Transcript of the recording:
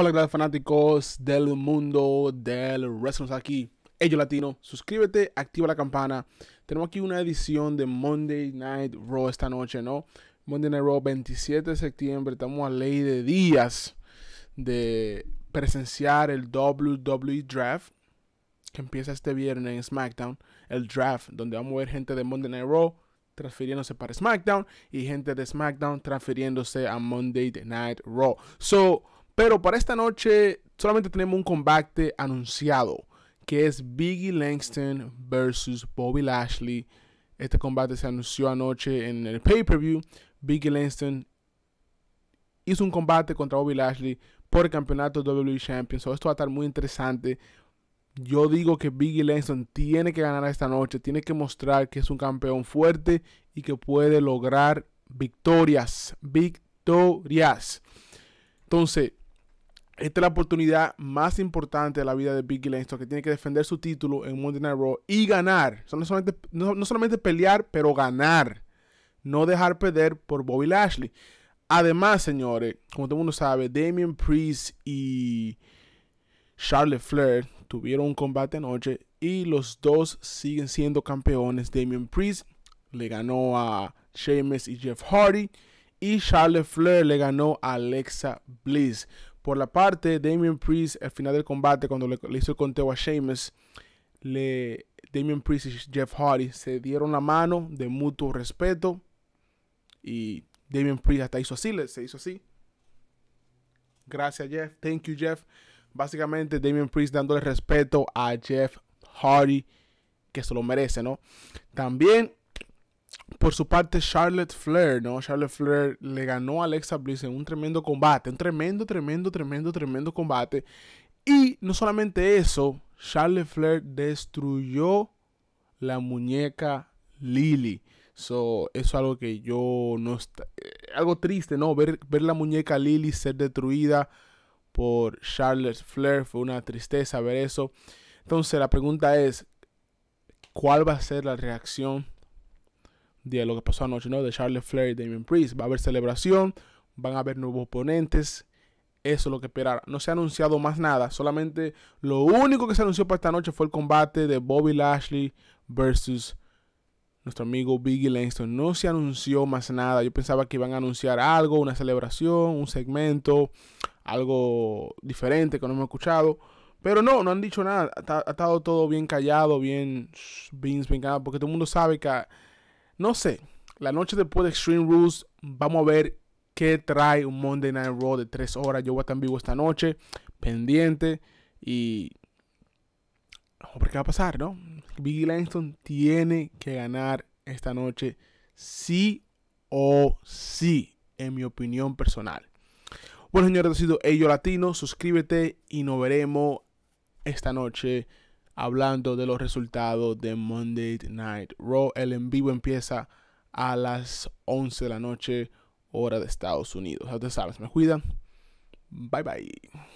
Hola, fanáticos del mundo del wrestling. Aquí, Ello Latino. Suscríbete, activa la campana. Tenemos aquí una edición de Monday Night Raw esta noche, ¿no? Monday Night Raw, 27 de septiembre. Estamos a ley de días de presenciar el WWE Draft que empieza este viernes en SmackDown. El draft, donde vamos a ver gente de Monday Night Raw transfiriéndose para SmackDown y gente de SmackDown transfiriéndose a Monday Night Raw. So. Pero para esta noche solamente tenemos un combate anunciado, que es Biggie Langston versus Bobby Lashley. Este combate se anunció anoche en el pay-per-view. Biggie Langston hizo un combate contra Bobby Lashley por el campeonato WWE e Champions. esto va a estar muy interesante. Yo digo que Biggie Langston tiene que ganar esta noche, tiene que mostrar que es un campeón fuerte y que puede lograr victorias, victorias. Entonces, esta es la oportunidad más importante de la vida de Biggie Langston, que tiene que defender su título en Monday Night Raw y ganar. no, solamente, no, solamente pelear, pero ganar. No dejar perder por Bobby Lashley. Además, señores, como todo el mundo sabe, Damien Priest y Charlotte Flair tuvieron un combate anoche y los dos siguen siendo campeones. Damien Priest le ganó a Sheamus y Jeff Hardy y Charlotte Flair le ganó a Alexa Bliss. Por la parte, de Damien Priest, al final del combate, cuando le, hizo el conteo a Sheamus, le, Damien Priest y Jeff Hardy se dieron la mano de mutuo respeto. Y Damien Priest hasta hizo así, se hizo así. Gracias, Jeff. Thank you, Jeff. Básicamente, Damien Priest dándole respeto a Jeff Hardy, que se lo merece, ¿no? También por su parte, Charlotte Flair, ¿no? Charlotte Flair le ganó a Alexa Bliss en un tremendo combate, un tremendo, tremendo, tremendo, tremendo combate. Y no solamente eso, Charlotte Flair destruyó la muñeca Lily. So, eso es algo que yo no... Está, eh, algo triste, ¿no? Ver, ver la muñeca Lily ser destruida por Charlotte Flair fue una tristeza ver eso. Entonces la pregunta es, ¿cuál va a ser la reacción de lo que pasó anoche, ¿no? De Charlotte Flair y Damien Priest. Va a haber celebración, van a haber nuevos oponentes. Eso es lo que esperar. No se ha anunciado más nada. Solamente lo único que se anunció para esta noche fue el combate de Bobby Lashley versus nuestro amigo Biggie Langston. No se anunció más nada. Yo pensaba que iban a anunciar algo, una celebración, un segmento, algo diferente que no me escuchado. Pero no, no han dicho nada. Ha, estado todo bien callado, bien, bien, bien porque todo el mundo sabe que no sé, la noche después de Extreme Rules, vamos a ver qué trae un Monday Night Raw de 3 horas. Yo voy a estar en vivo esta noche, pendiente. Y. Vamos ver qué va a pasar, ¿no? Big Langston tiene que ganar esta noche, sí o sí, en mi opinión personal. Bueno, señores, ha sido Ello Latino. Suscríbete y nos veremos esta noche hablando de los resultados de Monday Night Raw. El en vivo empieza a las 11 de la noche, hora de Estados Unidos. Hasta te sabes, me cuidan. Bye bye.